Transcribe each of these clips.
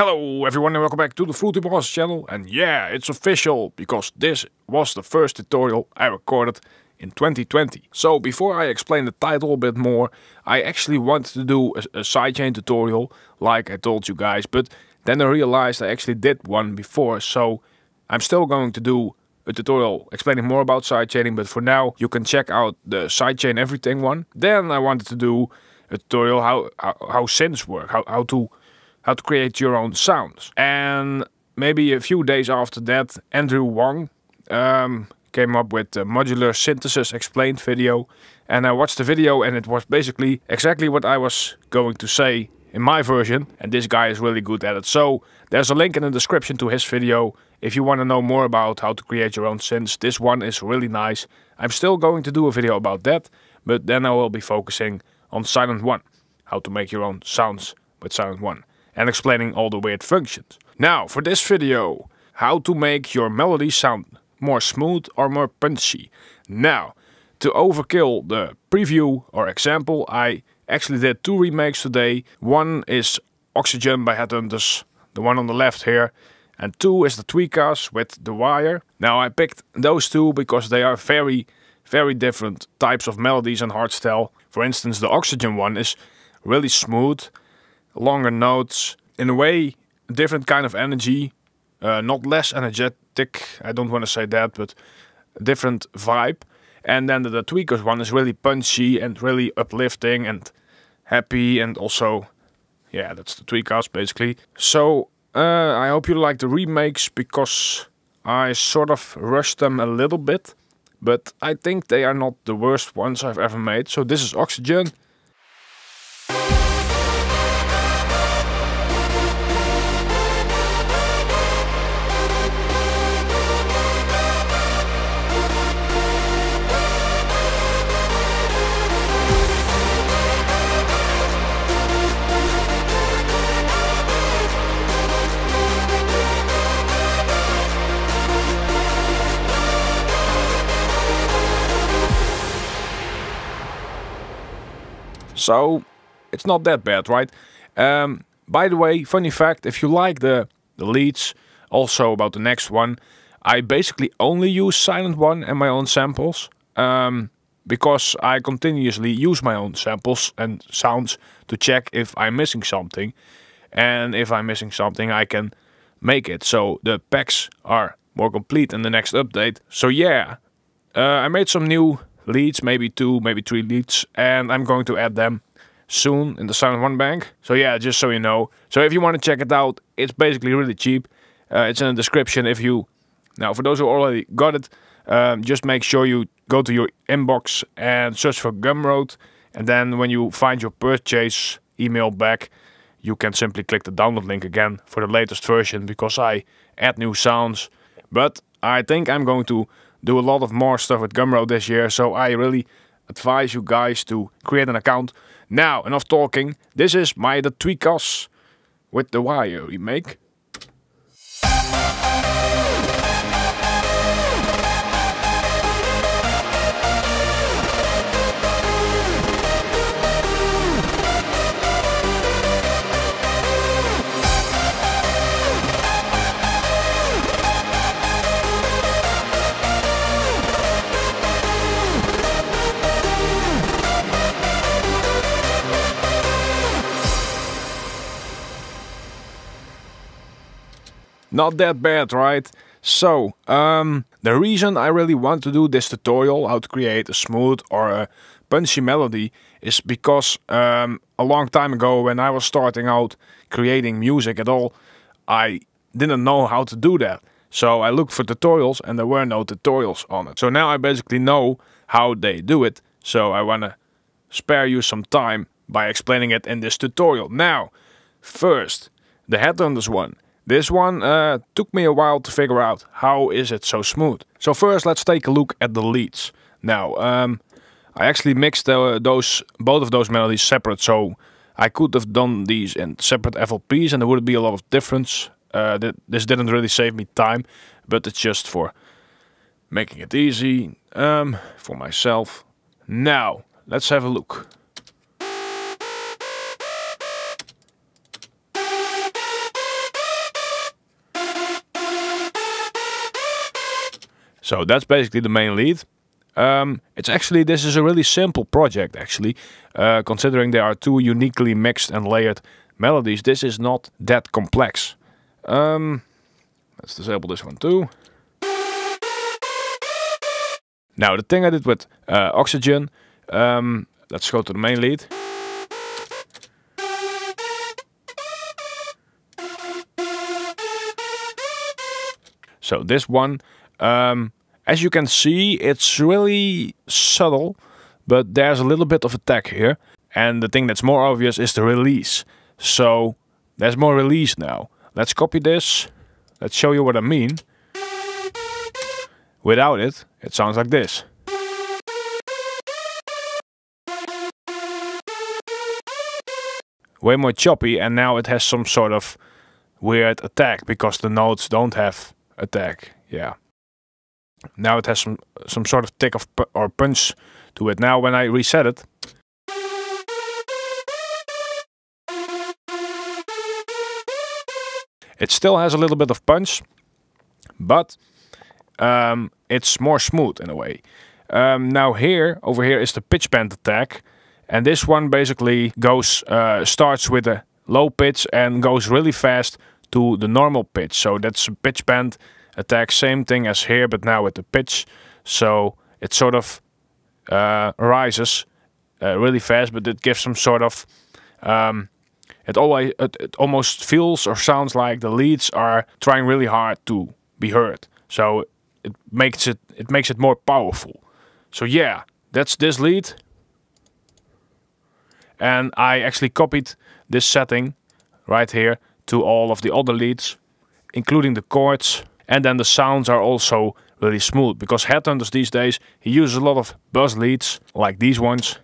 Hello everyone and welcome back to the Fruity Boss channel and yeah, it's official because this was the first tutorial I recorded in 2020. So before I explain the title a bit more, I actually wanted to do a, a sidechain tutorial like I told you guys, but then I realized I actually did one before, so I'm still going to do a tutorial explaining more about sidechaining, but for now you can check out the sidechain everything one. Then I wanted to do a tutorial how how, how synths work, how, how to how to create your own sounds. And maybe a few days after that, Andrew Wong um, came up with the modular synthesis explained video. And I watched the video and it was basically exactly what I was going to say in my version. And this guy is really good at it. So there's a link in the description to his video. If you want to know more about how to create your own synths, this one is really nice. I'm still going to do a video about that, but then I will be focusing on Silent One, how to make your own sounds with Silent One and explaining all the weird functions. Now for this video, how to make your melody sound more smooth or more punchy. Now, to overkill the preview or example, I actually did two remakes today. One is Oxygen by Headhunters, the one on the left here, and two is the Tweakers with The Wire. Now I picked those two because they are very, very different types of melodies and hardstyle. For instance, the Oxygen one is really smooth longer notes. In a way, a different kind of energy, uh, not less energetic. I don't want to say that, but different vibe. And then the, the Tweakers one is really punchy and really uplifting and happy and also, yeah, that's the Tweakers basically. So uh, I hope you like the remakes because I sort of rushed them a little bit. But I think they are not the worst ones I've ever made. So this is Oxygen. So it's not that bad, right? Um, by the way, funny fact, if you like the, the leads, also about the next one, I basically only use Silent One and my own samples. Um, because I continuously use my own samples and sounds to check if I'm missing something. And if I'm missing something, I can make it. So the packs are more complete in the next update. So yeah, uh, I made some new leads, maybe two, maybe three leads, and I'm going to add them soon in the Silent One Bank. So yeah, just so you know. So if you want to check it out, it's basically really cheap. Uh, it's in the description if you... Now, for those who already got it, um, just make sure you go to your inbox and search for Gumroad. And then when you find your purchase email back, you can simply click the download link again for the latest version because I add new sounds. But I think I'm going to do a lot of more stuff with Gumroad this year, so I really advise you guys to create an account. Now, enough talking. This is my The tweakos with the Wire remake. Not that bad, right? So, um, the reason I really want to do this tutorial, how to create a smooth or a punchy melody, is because um, a long time ago when I was starting out creating music at all, I didn't know how to do that. So I looked for tutorials and there were no tutorials on it. So now I basically know how they do it. So I want to spare you some time by explaining it in this tutorial. Now, first, the head on this one. This one uh, took me a while to figure out how is it so smooth. So first let's take a look at the leads. Now um, I actually mixed uh, those both of those melodies separate so I could have done these in separate FLPs and there would be a lot of difference. Uh, th this didn't really save me time but it's just for making it easy um, for myself. Now let's have a look. So that's basically the main lead. Um, it's actually, this is a really simple project actually, uh, considering there are two uniquely mixed and layered melodies, this is not that complex. Um, let's disable this one too. Now the thing I did with uh, Oxygen, um, let's go to the main lead. So this one um, as you can see, it's really subtle, but there's a little bit of attack here. And the thing that's more obvious is the release. So there's more release now. Let's copy this. Let's show you what I mean. Without it, it sounds like this. Way more choppy and now it has some sort of weird attack because the notes don't have attack. Yeah. Now it has some, some sort of tick of or punch to it. Now when I reset it, It still has a little bit of punch, but um, it's more smooth in a way. Um, now here, over here is the pitch bend attack, and this one basically goes uh, starts with a low pitch and goes really fast to the normal pitch. So that's a pitch bend attack. Same thing as here, but now with the pitch. So it sort of uh, rises uh, really fast, but it gives some sort of. Um, it always it, it almost feels or sounds like the leads are trying really hard to be heard. So it makes it it makes it more powerful. So yeah, that's this lead. And I actually copied this setting right here to all of the other leads, including the chords. And then the sounds are also really smooth because Headhunters these days he uses a lot of buzz leads like these ones.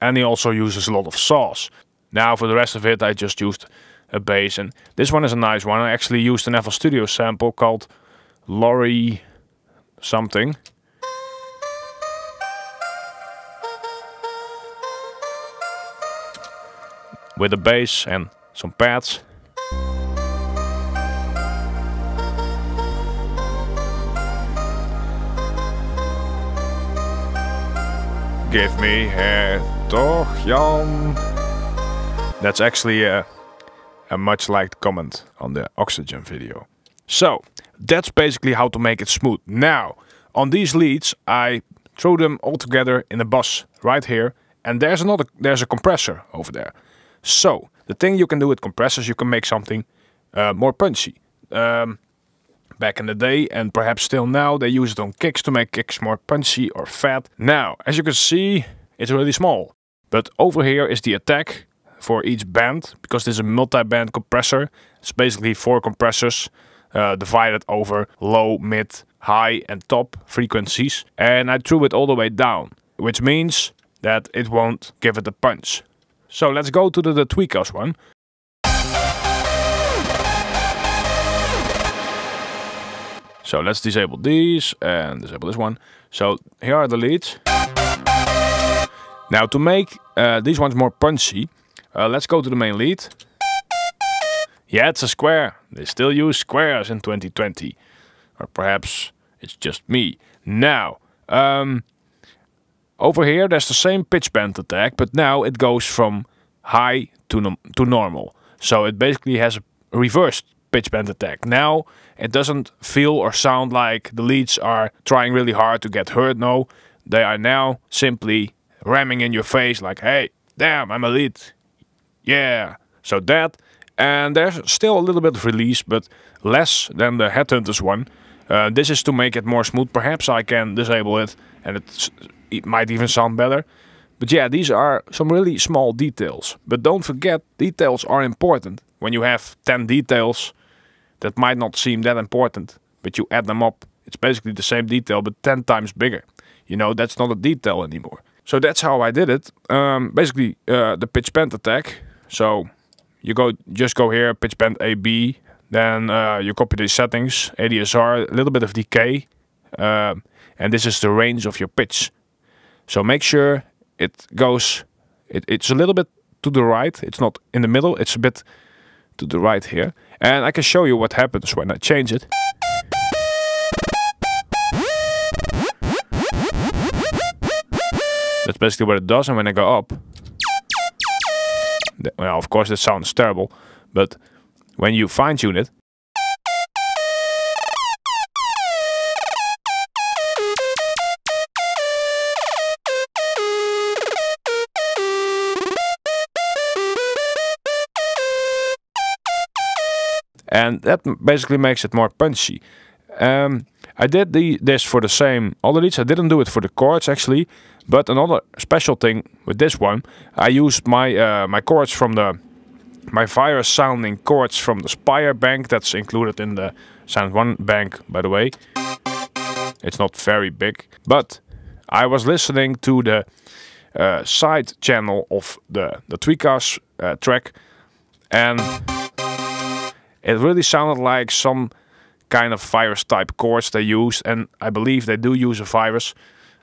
And he also uses a lot of saws. Now for the rest of it I just used a bass and this one is a nice one. I actually used an FL Studio sample called Laurie something. With a bass and some pads give me, uh, Torjan. That's actually a, a much liked comment on the oxygen video. So that's basically how to make it smooth. Now, on these leads, I throw them all together in a bus right here, and there's another there's a compressor over there. So the thing you can do with compressors, you can make something uh, more punchy. Um, Back in the day, and perhaps still now, they use it on kicks to make kicks more punchy or fat. Now, as you can see, it's really small. But over here is the attack for each band, because this is a multi-band compressor. It's basically four compressors uh, divided over low, mid, high and top frequencies. And I threw it all the way down, which means that it won't give it a punch. So let's go to the, the Tweakos one. So let's disable these and disable this one. So here are the leads. Now to make uh, these ones more punchy, uh, let's go to the main lead. Yeah, it's a square. They still use squares in 2020. Or perhaps it's just me. Now, um, over here there's the same pitch bend attack, but now it goes from high to, to normal. So it basically has a reversed pitch bend attack. Now it doesn't feel or sound like the leads are trying really hard to get hurt. No, they are now simply ramming in your face like, hey, damn, I'm a lead. Yeah. So that, and there's still a little bit of release, but less than the Headhunters one. Uh, this is to make it more smooth. Perhaps I can disable it and it might even sound better. But yeah, these are some really small details. But don't forget, details are important. When you have 10 details, that might not seem that important, but you add them up. It's basically the same detail, but 10 times bigger. You know, that's not a detail anymore. So that's how I did it. Um, basically, uh, the pitch bend attack. So you go just go here, pitch bend AB. Then uh, you copy the settings, ADSR, a little bit of decay. Uh, um, and this is the range of your pitch. So make sure it goes, it, it's a little bit to the right. It's not in the middle. It's a bit to the right here. And I can show you what happens when I change it. That's basically what it does and when I go up. Well, of course it sounds terrible, but when you fine tune it, and that basically makes it more punchy. Um, I did the, this for the same other leads. I didn't do it for the chords actually, but another special thing with this one, I used my uh, my chords from the my virus sounding chords from the Spire bank that's included in the Sound One bank, by the way. It's not very big, but I was listening to the uh, side channel of the the Tweakers uh, track and. It really sounded like some kind of virus type chords they used, and I believe they do use a virus.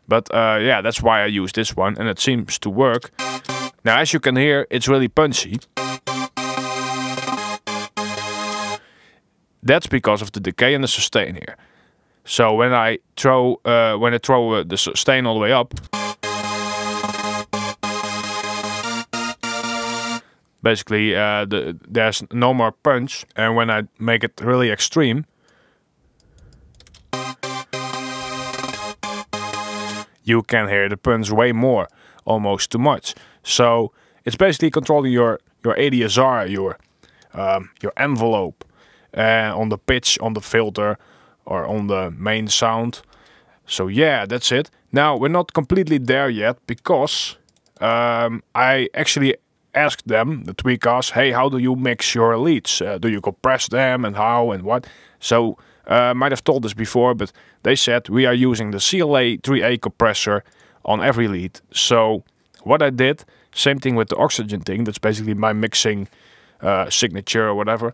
But uh, yeah, that's why I use this one, and it seems to work. Now, as you can hear, it's really punchy. That's because of the decay and the sustain here. So when I throw, uh, when I throw uh, the sustain all the way up. basically uh, the, there's no more punch and when I make it really extreme you can hear the punch way more almost too much so it's basically controlling your your ADSR your um, your envelope uh, on the pitch on the filter or on the main sound so yeah that's it now we're not completely there yet because um, I actually asked them, the tweakers, hey, how do you mix your leads? Uh, do you compress them and how and what? So I uh, might have told this before, but they said we are using the CLA 3A compressor on every lead. So what I did, same thing with the oxygen thing, that's basically my mixing uh, signature or whatever.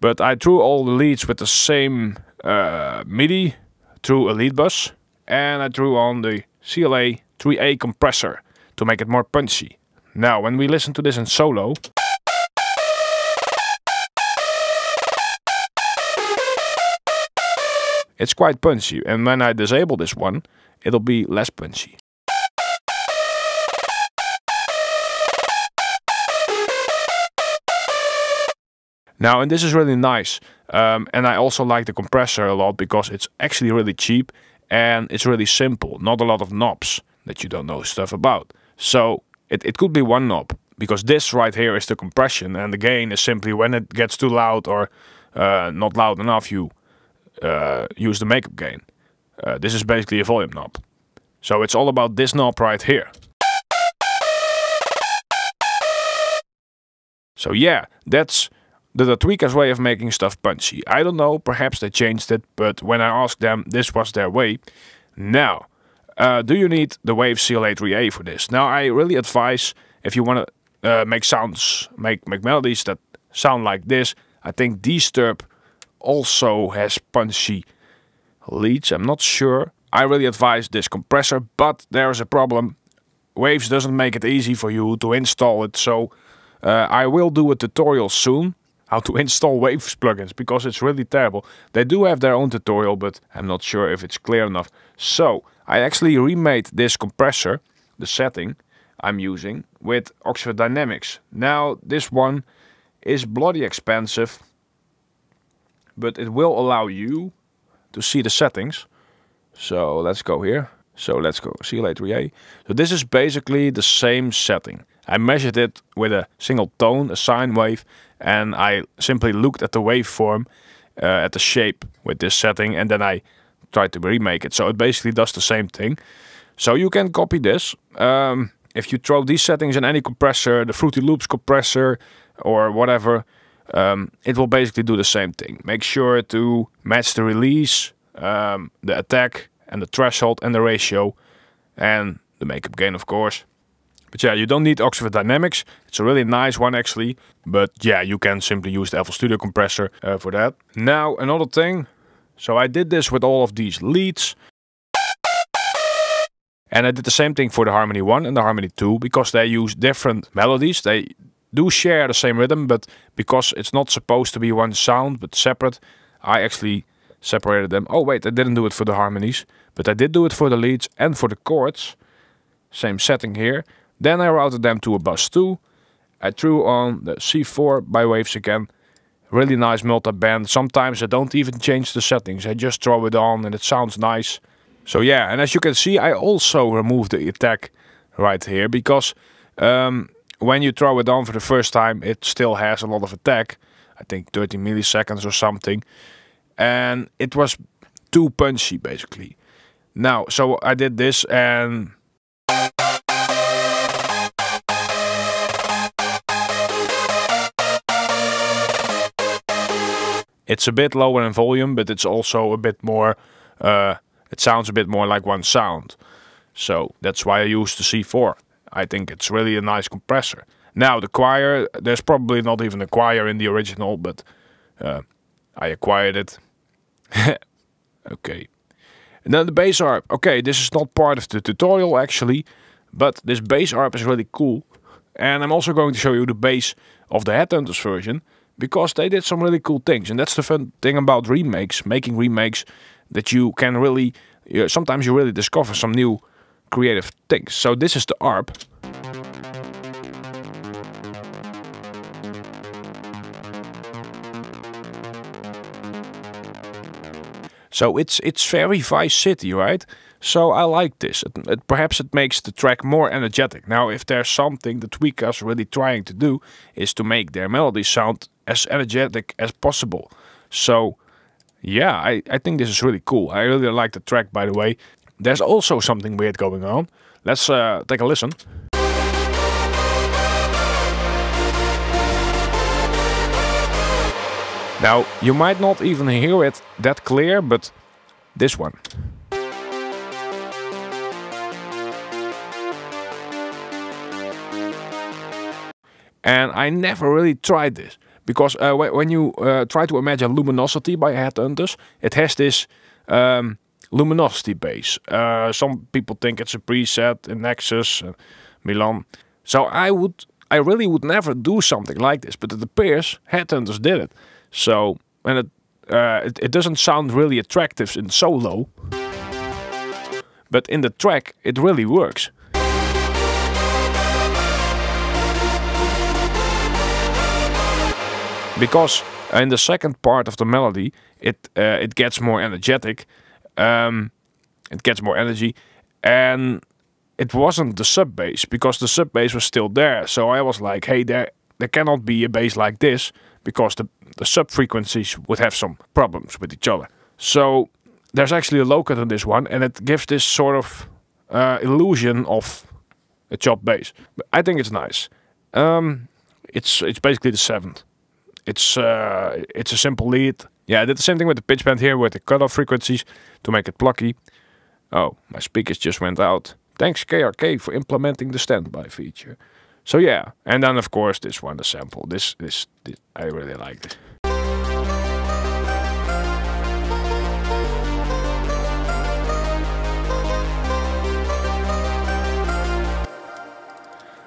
But I drew all the leads with the same uh, MIDI through a lead bus and I drew on the CLA 3A compressor to make it more punchy. Now, when we listen to this in solo, it's quite punchy, and when I disable this one, it'll be less punchy. Now, and this is really nice, um, and I also like the compressor a lot because it's actually really cheap and it's really simple, not a lot of knobs that you don't know stuff about. So it, it could be one knob because this right here is the compression and the gain is simply when it gets too loud or uh, not loud enough you uh, use the makeup gain. Uh, this is basically a volume knob. So it's all about this knob right here. So yeah, that's the, the tweakers way of making stuff punchy. I don't know, perhaps they changed it, but when I asked them, this was their way. Now, uh, do you need the Wave CLA3A for this? Now, I really advise if you want to uh, make sounds, make, make melodies that sound like this. I think Disturb also has punchy leads, I'm not sure. I really advise this compressor, but there's a problem. Waves doesn't make it easy for you to install it, so uh, I will do a tutorial soon how to install Waves plugins, because it's really terrible. They do have their own tutorial, but I'm not sure if it's clear enough. So, I actually remade this compressor, the setting I'm using, with Oxford Dynamics. Now this one is bloody expensive, but it will allow you to see the settings. So let's go here. So let's go. See you later, yay. So this is basically the same setting. I measured it with a single tone, a sine wave, and I simply looked at the waveform, uh, at the shape with this setting, and then I try to remake it. So it basically does the same thing. So you can copy this. Um, if you throw these settings in any compressor, the Fruity Loops compressor or whatever, um, it will basically do the same thing. Make sure to match the release, um, the attack, and the threshold and the ratio, and the makeup gain, of course. But yeah, you don't need Oxford Dynamics. It's a really nice one actually. But yeah, you can simply use the Apple Studio Compressor uh, for that. Now, another thing so I did this with all of these leads. And I did the same thing for the Harmony 1 and the Harmony 2 because they use different melodies. They do share the same rhythm, but because it's not supposed to be one sound but separate, I actually separated them. Oh wait, I didn't do it for the harmonies, but I did do it for the leads and for the chords. Same setting here. Then I routed them to a bus 2. I threw on the C4 by waves again Really nice multi-band. Sometimes I don't even change the settings. I just throw it on and it sounds nice. So yeah, and as you can see, I also removed the attack right here because um, when you throw it on for the first time, it still has a lot of attack. I think 30 milliseconds or something. And it was too punchy, basically. Now, so I did this and It's a bit lower in volume, but it's also a bit more, uh, it sounds a bit more like one sound. So that's why I used the C4. I think it's really a nice compressor. Now the choir, there's probably not even a choir in the original, but uh, I acquired it. okay. And then the bass harp. Okay, this is not part of the tutorial actually, but this bass harp is really cool. And I'm also going to show you the bass of the Headhunters version, because they did some really cool things. And that's the fun thing about remakes, making remakes, that you can really, uh, sometimes you really discover some new creative things. So this is the ARP. So it's it's very Vice City, right? So I like this. It, it, perhaps it makes the track more energetic. Now, if there's something the Tweakers really trying to do, is to make their melodies sound as energetic as possible. So yeah, I, I think this is really cool. I really like the track, by the way. There's also something weird going on. Let's uh, take a listen. Now, you might not even hear it that clear, but this one. And I never really tried this because uh, when you uh, try to imagine luminosity by headhunters, it has this um, luminosity base. Uh, some people think it's a preset in Nexus, uh, Milan. So I would, I really would never do something like this, but it appears headhunters did it. So and it, uh, it, it doesn't sound really attractive in solo, but in the track it really works. because in the second part of the melody, it uh, it gets more energetic. Um, it gets more energy, and it wasn't the sub bass because the sub bass was still there. So I was like, hey, there there cannot be a bass like this because the the sub frequencies would have some problems with each other. So there's actually a low cut on this one, and it gives this sort of uh, illusion of a chopped bass. But I think it's nice. Um, it's it's basically the seventh it's uh, it's a simple lead. Yeah, I did the same thing with the pitch bend here with the cutoff frequencies to make it plucky. Oh, my speakers just went out. Thanks KRK for implementing the standby feature. So yeah, and then of course this one, the sample. This this, this I really like this.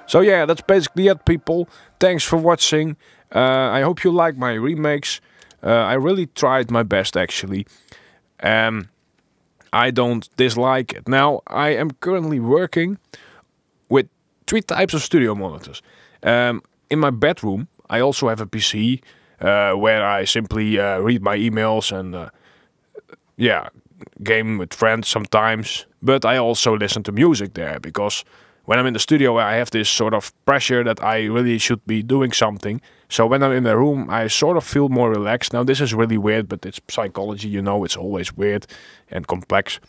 So yeah, that's basically it, people. Thanks for watching. Uh, I hope you like my remakes. Uh, I really tried my best, actually. Um, I don't dislike it. Now, I am currently working with three types of studio monitors. Um, in my bedroom, I also have a PC uh, where I simply uh, read my emails and, uh, yeah, game with friends sometimes. But I also listen to music there because when I'm in the studio, I have this sort of pressure that I really should be doing something. So when I'm in the room, I sort of feel more relaxed. Now, this is really weird, but it's psychology, you know, it's always weird and complex.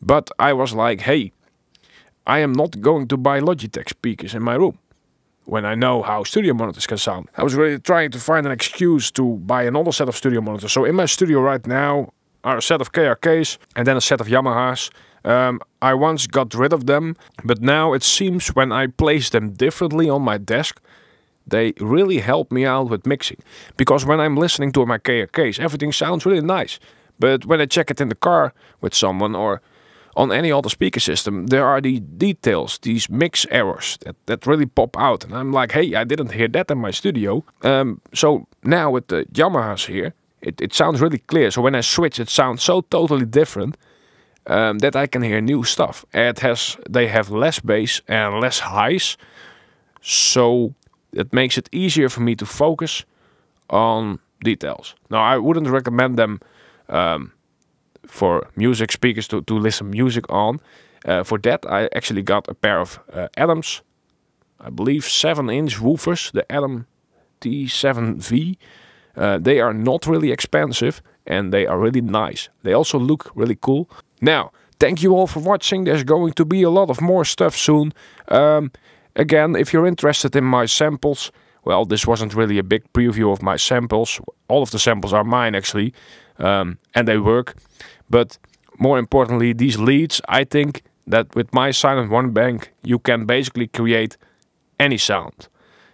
But I was like, hey, I am not going to buy Logitech speakers in my room when I know how studio monitors can sound. I was really trying to find an excuse to buy another set of studio monitors. So in my studio right now are a set of KRKs and then a set of Yamahas um, I once got rid of them, but now it seems when I place them differently on my desk, they really help me out with mixing. Because when I'm listening to my case, everything sounds really nice. But when I check it in the car with someone or on any other speaker system, there are the details, these mix errors that, that really pop out. And I'm like, hey, I didn't hear that in my studio. Um, so now with the Yamahas here, it, it sounds really clear. So when I switch, it sounds so totally different um, that I can hear new stuff. It has they have less bass and less highs, so it makes it easier for me to focus on details. Now I wouldn't recommend them um, for music speakers to, to listen music on. Uh, for that I actually got a pair of uh, Adams, I believe 7 inch woofers, the Adam T7V. Uh, they are not really expensive and they are really nice. They also look really cool. Now, thank you all for watching. There's going to be a lot of more stuff soon. Um, again, if you're interested in my samples, well, this wasn't really a big preview of my samples. All of the samples are mine, actually, um, and they work. But more importantly, these leads, I think that with my Silent One Bank, you can basically create any sound,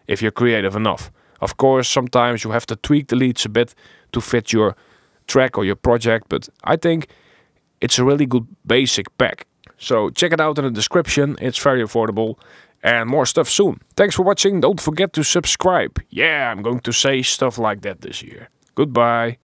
if you're creative enough. Of course, sometimes you have to tweak the leads a bit to fit your track or your project, but I think it's a really good basic pack. So check it out in the description, it's very affordable. And more stuff soon. Thanks for watching, don't forget to subscribe. Yeah, I'm going to say stuff like that this year. Goodbye.